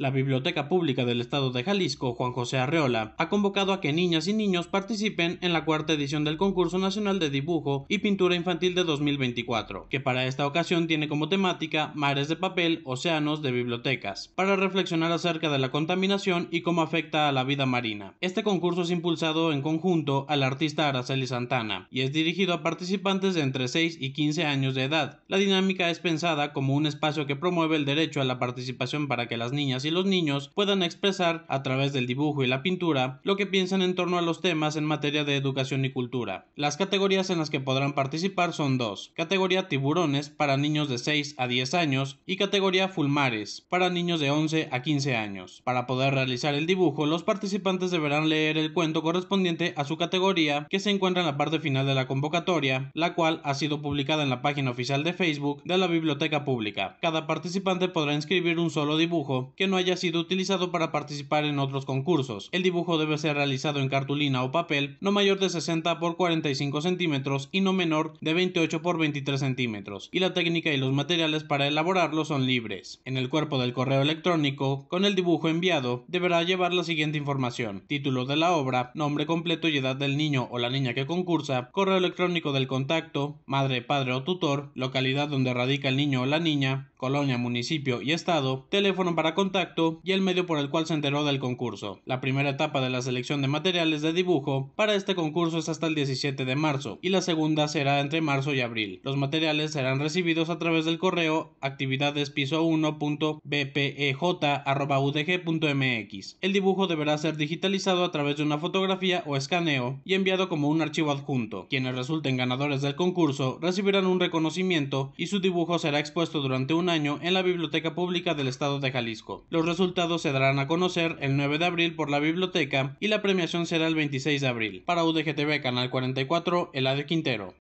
La Biblioteca Pública del Estado de Jalisco, Juan José Arreola, ha convocado a que niñas y niños participen en la cuarta edición del Concurso Nacional de Dibujo y Pintura Infantil de 2024, que para esta ocasión tiene como temática mares de papel, océanos de bibliotecas, para reflexionar acerca de la contaminación y cómo afecta a la vida marina. Este concurso es impulsado en conjunto al artista Araceli Santana y es dirigido a participantes de entre 6 y 15 años de edad. La dinámica es pensada como un espacio que promueve el derecho a la participación para que las niñas y los niños puedan expresar a través del dibujo y la pintura lo que piensan en torno a los temas en materia de educación y cultura. Las categorías en las que podrán participar son dos, categoría tiburones para niños de 6 a 10 años y categoría fulmares para niños de 11 a 15 años. Para poder realizar el dibujo, los participantes deberán leer el cuento correspondiente a su categoría que se encuentra en la parte final de la convocatoria, la cual ha sido publicada en la página oficial de Facebook de la Biblioteca Pública. Cada participante podrá inscribir un solo dibujo que no haya sido utilizado para participar en otros concursos. El dibujo debe ser realizado en cartulina o papel no mayor de 60 por 45 centímetros y no menor de 28 por 23 centímetros, y la técnica y los materiales para elaborarlo son libres. En el cuerpo del correo electrónico, con el dibujo enviado, deberá llevar la siguiente información, título de la obra, nombre completo y edad del niño o la niña que concursa, correo electrónico del contacto, madre, padre o tutor, localidad donde radica el niño o la niña, colonia, municipio y estado, teléfono para contacto, y el medio por el cual se enteró del concurso. La primera etapa de la selección de materiales de dibujo para este concurso es hasta el 17 de marzo y la segunda será entre marzo y abril. Los materiales serán recibidos a través del correo actividadespiso 1bpejudgmx El dibujo deberá ser digitalizado a través de una fotografía o escaneo y enviado como un archivo adjunto. Quienes resulten ganadores del concurso recibirán un reconocimiento y su dibujo será expuesto durante un año en la Biblioteca Pública del Estado de Jalisco. Los resultados se darán a conocer el 9 de abril por la biblioteca y la premiación será el 26 de abril. Para UDGTV Canal 44, Eladio Quintero.